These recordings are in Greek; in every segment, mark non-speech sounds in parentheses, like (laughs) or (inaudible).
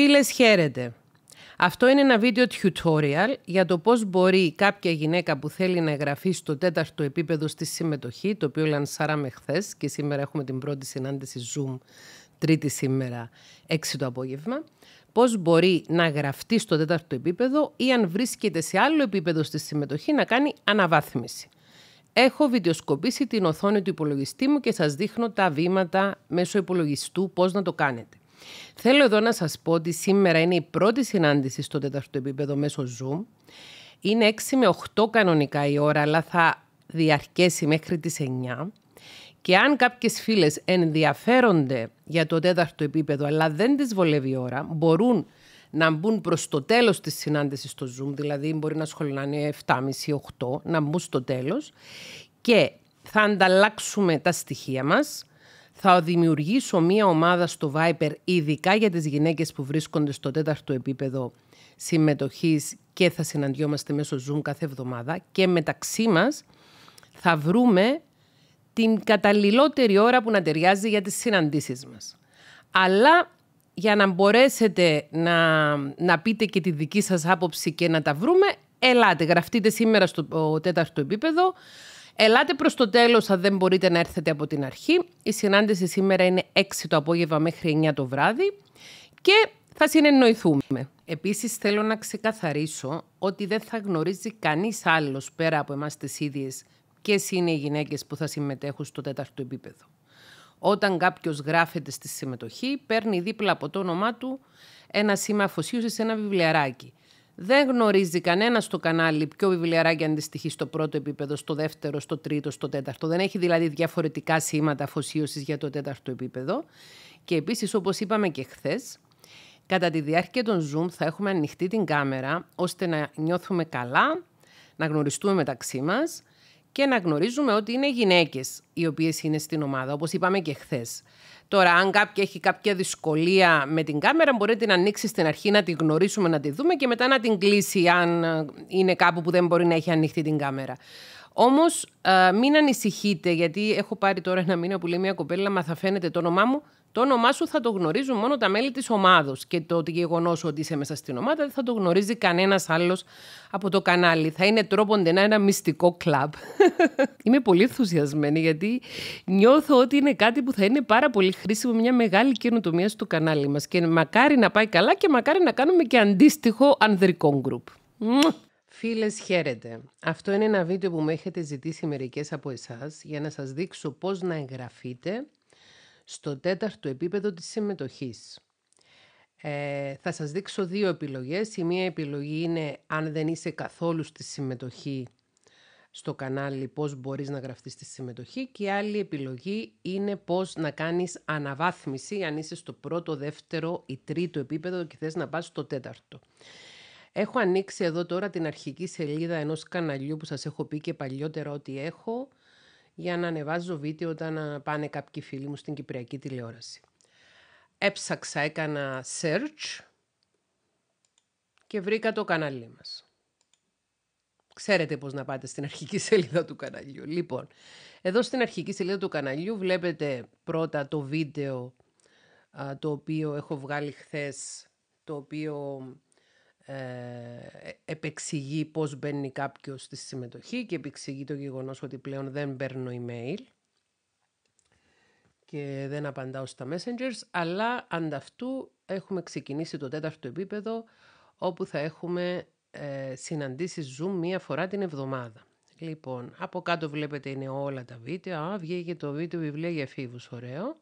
Φίλες χαίρετε. Αυτό είναι ένα βίντεο tutorial για το πώς μπορεί κάποια γυναίκα που θέλει να εγγραφεί στο τέταρτο επίπεδο στη συμμετοχή, το οποίο λανσάραμε χθες και σήμερα έχουμε την πρώτη συνάντηση Zoom, τρίτη σήμερα, 6 το απόγευμα, πώς μπορεί να γραφτεί στο τέταρτο επίπεδο ή αν βρίσκεται σε άλλο επίπεδο στη συμμετοχή να κάνει αναβάθμιση. Έχω βιντεοσκοπήσει την οθόνη του υπολογιστή μου και σας δείχνω τα βήματα μέσω υπολογιστού πώς να το κάνετε. Θέλω εδώ να σας πω ότι σήμερα είναι η πρώτη συνάντηση στο τέταρτο επίπεδο μέσω Zoom. Είναι 6 με 8 κανονικά η ώρα, αλλά θα διαρκέσει μέχρι τις 9. Και αν κάποιες φίλες ενδιαφέρονται για το τέταρτο επίπεδο, αλλά δεν τις βολεύει η ώρα, μπορούν να μπουν προς το τέλος της συνάντησης στο Zoom, δηλαδή μπορεί να σχολιάνε 7,5-8, να μπουν στο τέλος και θα ανταλλάξουμε τα στοιχεία μας θα δημιουργήσω μία ομάδα στο Viper ειδικά για τις γυναίκες που βρίσκονται στο τέταρτο επίπεδο συμμετοχής και θα συναντιόμαστε μέσω Zoom κάθε εβδομάδα και μεταξύ μας θα βρούμε την καταλληλότερη ώρα που να ταιριάζει για τις συναντήσεις μας. Αλλά για να μπορέσετε να, να πείτε και τη δική σας άποψη και να τα βρούμε, ελάτε, γραφτείτε σήμερα στο τέταρτο επίπεδο. Ελάτε προς το τέλος αν δεν μπορείτε να έρθετε από την αρχή. Η συνάντηση σήμερα είναι 6 το απόγευμα μέχρι 9 το βράδυ και θα συνεννοηθούμε. Επίσης θέλω να ξεκαθαρίσω ότι δεν θα γνωρίζει κανείς άλλος πέρα από εμάς τις ίδιες ποιες είναι οι γυναίκες που θα συμμετέχουν στο τέταρτο επίπεδο. Όταν κάποιος γράφεται στη συμμετοχή, παίρνει δίπλα από το όνομά του ένα σήμα αφοσίωση σε ένα βιβλιαράκι. Δεν γνωρίζει κανένας στο κανάλι ποιο βιβλιαράκι αντιστοιχεί στο πρώτο επίπεδο, στο δεύτερο, στο τρίτο, στο τέταρτο. Δεν έχει δηλαδή διαφορετικά σήματα αφοσίωσης για το τέταρτο επίπεδο. Και επίσης, όπως είπαμε και χθες, κατά τη διάρκεια των Zoom θα έχουμε ανοιχτή την κάμερα ώστε να νιώθουμε καλά, να γνωριστούμε μεταξύ μας και να γνωρίζουμε ότι είναι γυναίκες οι οποίες είναι στην ομάδα, όπως είπαμε και χθες. Τώρα, αν κάποιο έχει κάποια δυσκολία με την κάμερα, μπορεί να την ανοίξει στην αρχή, να την γνωρίσουμε, να τη δούμε και μετά να την κλείσει, αν ε, είναι κάπου που δεν μπορεί να έχει ανοίχτη την κάμερα. Όμως, μην ανησυχείτε, γιατί έχω πάρει τώρα ένα μήνα που λέει μια κοπέλα, μα θα φαίνεται το όνομά μου. Το όνομά σου θα το γνωρίζουν μόνο τα μέλη της ομάδος. Και το γεγονός ότι είσαι μέσα στην ομάδα δεν θα το γνωρίζει κανένας άλλος από το κανάλι. Θα είναι τρόποντε ένα μυστικό κλαμπ. (laughs) Είμαι πολύ ενθουσιασμένη, γιατί νιώθω ότι είναι κάτι που θα είναι πάρα πολύ χρήσιμο, μια μεγάλη καινοτομία στο κανάλι μας. Και μακάρι να πάει καλά και μακάρι να κάνουμε και αντίστοιχο ανδρικό γκρουπ. Φίλες χαίρετε. Αυτό είναι ένα βίντεο που μου έχετε ζητήσει μερικές από εσάς για να σας δείξω πώς να εγγραφείτε στο τέταρτο επίπεδο της συμμετοχής. Ε, θα σας δείξω δύο επιλογές. Η μία επιλογή είναι αν δεν είσαι καθόλου στη συμμετοχή στο κανάλι πώς μπορείς να γραφτείς στη συμμετοχή και η άλλη επιλογή είναι πώς να κάνεις αναβάθμιση αν είσαι στο πρώτο, δεύτερο ή τρίτο επίπεδο και θες να πας στο τέταρτο. Έχω ανοίξει εδώ τώρα την αρχική σελίδα ενός καναλιού που σας έχω πει και παλιότερα ότι έχω για να ανεβάζω βίντεο όταν πάνε κάποιοι φίλοι μου στην Κυπριακή τηλεόραση. Έψαξα, έκανα search και βρήκα το κανάλι μας. Ξέρετε πώς να πάτε στην αρχική (laughs) σελίδα του καναλιού. Λοιπόν, εδώ στην αρχική σελίδα του καναλιού βλέπετε πρώτα το βίντεο το οποίο έχω βγάλει χθες, το οποίο ε, επεξηγεί πώς μπαίνει κάποιος στη συμμετοχή και επεξηγεί το γεγονός ότι πλέον δεν παίρνω email και δεν απαντάω στα messengers, αλλά ανταυτού έχουμε ξεκινήσει το τέταρτο επίπεδο όπου θα έχουμε ε, συναντήσεις Zoom μία φορά την εβδομάδα. Λοιπόν, από κάτω βλέπετε είναι όλα τα βίντεο. Α, βγήκε το βίντεο βιβλία για εφήβους, ωραίο.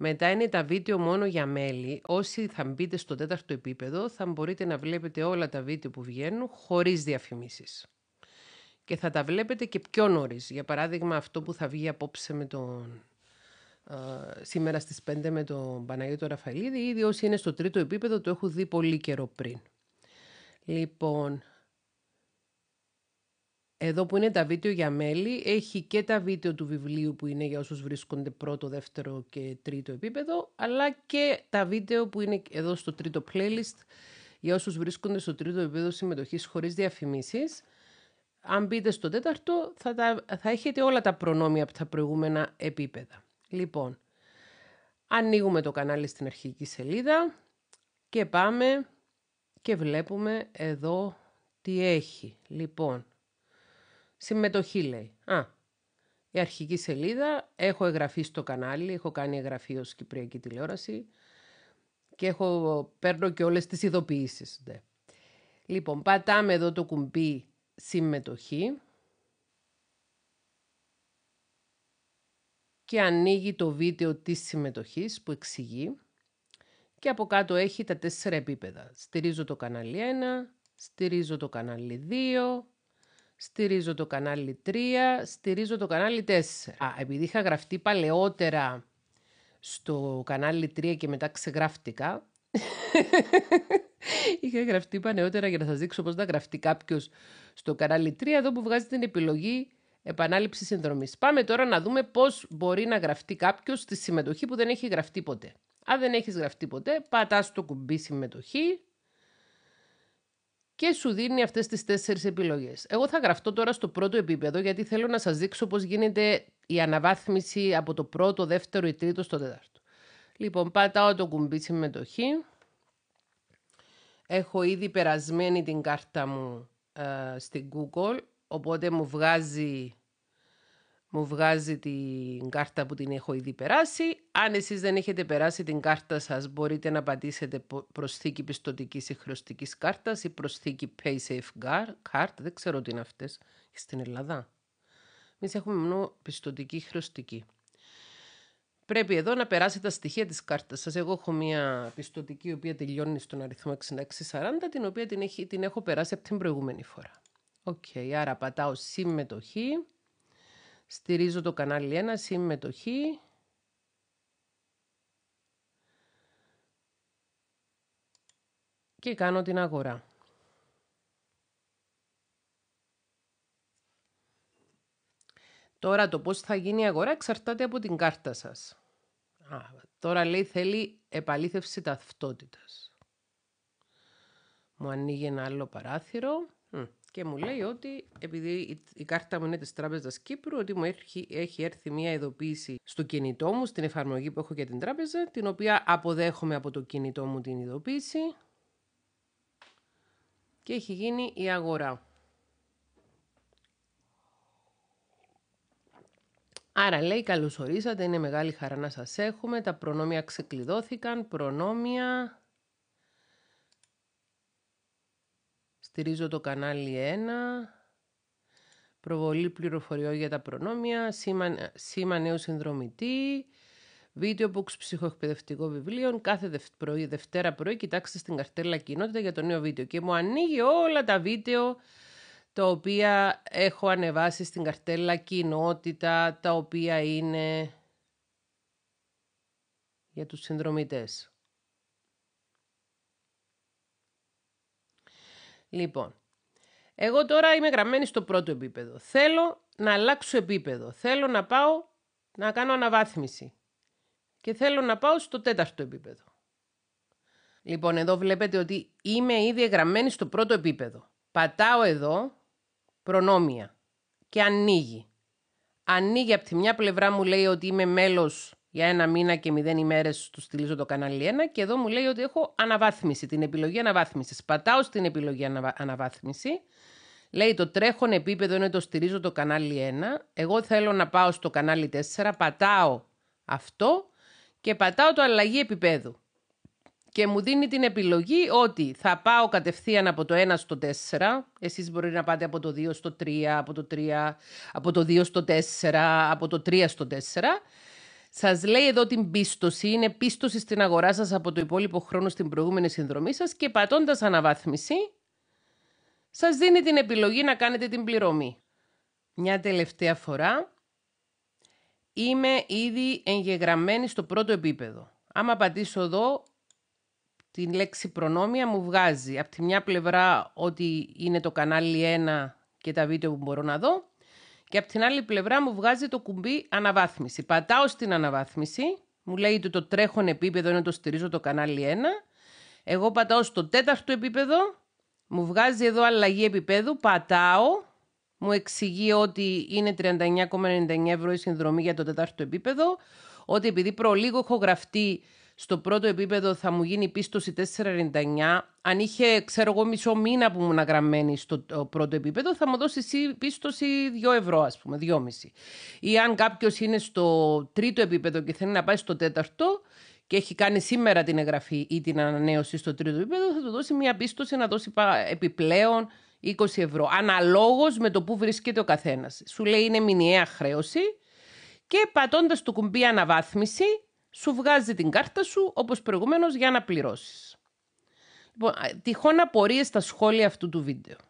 Μετά είναι τα βίντεο μόνο για μέλη. Όσοι θα μπείτε στο τέταρτο επίπεδο θα μπορείτε να βλέπετε όλα τα βίντεο που βγαίνουν χωρίς διαφημίσεις. Και θα τα βλέπετε και πιο νωρίς. Για παράδειγμα αυτό που θα βγει απόψε με τον σήμερα στις 5 με τον Παναγιώτο Ραφαλίδη. Ήδη όσοι είναι στο τρίτο επίπεδο το έχουν δει πολύ καιρό πριν. Λοιπόν, εδώ που είναι τα βίντεο για μέλη, έχει και τα βίντεο του βιβλίου που είναι για όσους βρίσκονται πρώτο, δεύτερο και τρίτο επίπεδο, αλλά και τα βίντεο που είναι εδώ στο τρίτο playlist για όσους βρίσκονται στο τρίτο επίπεδο συμμετοχής χωρίς διαφημίσεις. Αν μπείτε στο τέταρτο θα, θα έχετε όλα τα προνόμια από τα προηγούμενα επίπεδα. Λοιπόν, ανοίγουμε το κανάλι στην αρχική σελίδα και πάμε και βλέπουμε εδώ τι έχει. Λοιπόν, Συμμετοχή λέει. Α, η αρχική σελίδα. Έχω εγγραφεί στο κανάλι, έχω κάνει εγγραφή ως Κυπριακή Τηλεόραση και έχω, παίρνω και όλες τις ειδοποιήσεις. Λοιπόν, πατάμε εδώ το κουμπί συμμετοχή και ανοίγει το βίντεο της συμμετοχής που εξηγεί και από κάτω έχει τα τέσσερα επίπεδα. Στηρίζω το κανάλι 1, στηρίζω το κανάλι 2, στηρίζω το κανάλι 3, στηρίζω το κανάλι 4. Α, επειδή είχα γραφτεί παλαιότερα στο κανάλι 3 και μετά ξεγράφτηκα, (laughs) είχα γραφτεί παλαιότερα για να σας δείξω πώς να γραφτεί κάποιος στο κανάλι 3, εδώ που βγάζει την επιλογή επανάληψη συνδρομής. Πάμε τώρα να δούμε πώς μπορεί να γραφτεί κάποιος στη συμμετοχή που δεν έχει γραφτεί ποτέ. Αν δεν έχεις γραφτεί ποτέ, πατάς το κουμπί συμμετοχή, και σου δίνει αυτές τις τέσσερις επιλογές. Εγώ θα γραφτώ τώρα στο πρώτο επίπεδο γιατί θέλω να σας δείξω πώς γίνεται η αναβάθμιση από το πρώτο, δεύτερο ή τρίτο στο τέταρτο. Λοιπόν, πατάω το κουμπί συμμετοχή. Έχω ήδη περασμένη την κάρτα μου ε, στην Google, οπότε μου βγάζει μου βγάζει την κάρτα που την έχω ήδη περάσει. Αν εσείς δεν έχετε περάσει την κάρτα σας, μπορείτε να πατήσετε προσθήκη πιστοτικής ή χρωστική κάρτας ή προσθήκη PaySafeCard. Card. Δεν ξέρω τι είναι αυτές στην Ελλάδα. Εμείς έχουμε μόνο πιστοτική χρωστική. Πρέπει εδώ να περάσει τα στοιχεία της κάρτας. Σας Εγώ έχω μια πιστοτική η οποία τελειώνει στον αριθμό 6640, την οποία την, έχει, την έχω περάσει από την προηγούμενη φορά. Οκ, okay, άρα πατάω συμμετοχή. Στηρίζω το κανάλι 1, συμμετοχή. Και κάνω την αγορά. Τώρα το πώς θα γίνει η αγορά εξαρτάται από την κάρτα σας. τώρα λέει θέλει επαλήθευση ταυτότητας. Μου ανοίγει ένα άλλο παράθυρο και μου λέει ότι επειδή η κάρτα μου είναι της Τράπεζας Κύπρου, ότι μου έχει, έχει έρθει μια ειδοποίηση στο κινητό μου, στην εφαρμογή που έχω για την τράπεζα, την οποία αποδέχομαι από το κινητό μου την ειδοποίηση και έχει γίνει η αγορά. Άρα λέει καλώς ορίσατε, είναι μεγάλη χαρά να σας έχουμε, τα προνόμια ξεκλειδώθηκαν, προνόμια Στηρίζω το κανάλι 1. Προβολή πληροφοριών για τα προνόμια. Σήμα, σήμα νέου συνδρομητή. Βίντεο books ψυχοεκπαιδευτικό βιβλίο. Κάθε πρωί, Δευτέρα πρωί κοιτάξτε στην καρτέλα κοινότητα για το νέο βίντεο. Και μου ανοίγει όλα τα βίντεο τα οποία έχω ανεβάσει στην καρτέλα κοινότητα, τα οποία είναι για τους συνδρομητές. Λοιπόν, εγώ τώρα είμαι γραμμένη στο πρώτο επίπεδο. Θέλω να αλλάξω επίπεδο. Θέλω να πάω να κάνω αναβάθμιση. Και θέλω να πάω στο τέταρτο επίπεδο. Λοιπόν, εδώ βλέπετε ότι είμαι ήδη εγγραμμένη στο πρώτο επίπεδο. Πατάω εδώ προνόμια και ανοίγει. Ανοίγει από τη μια πλευρά μου λέει ότι είμαι μέλος για ένα μήνα και μηδέν ημέρες του στηρίζω το κανάλι 1 και εδώ μου λέει ότι έχω αναβάθμιση, την επιλογή αναβάθμισης. Πατάω στην επιλογή αναβάθμιση. Λέει το τρέχον επίπεδο είναι το στηρίζω το κανάλι 1. Εγώ θέλω να πάω στο κανάλι 4. Πατάω αυτό και πατάω το αλλαγή επίπεδου. Και μου δίνει την επιλογή ότι θα πάω κατευθείαν από το 1 στο 4. Εσείς μπορείτε να πάτε από το 2 στο 3, από το 3, από το 2 στο 4, από το 3 στο 4 Σας λέει εδώ την πίστοση, είναι πίστοση στην αγορά σας από το υπόλοιπο χρόνο στην προηγούμενη συνδρομή σας και πατώντας αναβάθμιση, σας δίνει την επιλογή να κάνετε την πληρωμή. Μια τελευταία φορά, είμαι ήδη εγγεγραμμένη στο πρώτο επίπεδο. Άμα πατήσω εδώ, την λέξη προνόμια μου βγάζει από τη μια πλευρά ότι είναι το κανάλι 1 και τα βίντεο που μπορώ να δω και από την άλλη πλευρά μου βγάζει το κουμπί αναβάθμιση. Πατάω στην αναβάθμιση, μου λέει ότι το τρέχον επίπεδο είναι το στηρίζω το κανάλι 1. Εγώ πατάω στο τέταρτο επίπεδο, μου βγάζει εδώ αλλαγή επίπεδου, πατάω, μου εξηγεί ότι είναι 39,99 ευρώ η συνδρομή για το τέταρτο επίπεδο, ότι επειδή προλίγο έχω γραφτεί στο πρώτο επίπεδο θα μου γίνει πίστοση 4,99. Αν είχε, ξέρω εγώ, μισό μήνα που ήμουν γραμμένη στο πρώτο επίπεδο, θα μου δώσει πίστοση 2 ευρώ, ας πούμε, 2,5. Ή αν κάποιος είναι στο τρίτο επίπεδο και θέλει να πάει στο τέταρτο και έχει κάνει σήμερα την εγγραφή ή την ανανέωση στο τρίτο επίπεδο, θα του δώσει μια πίστοση να δώσει επιπλέον 20 ευρώ. Αναλόγως με το που βρίσκεται ο καθένας. Σου λέει είναι μηνιαία χρέωση. Και πατώντας το κουμπί αναβάθμιση, σου βγάζει την κάρτα σου όπως προηγουμένως για να πληρώσεις. Λοιπόν, τυχόν απορίες στα σχόλια αυτού του βίντεο.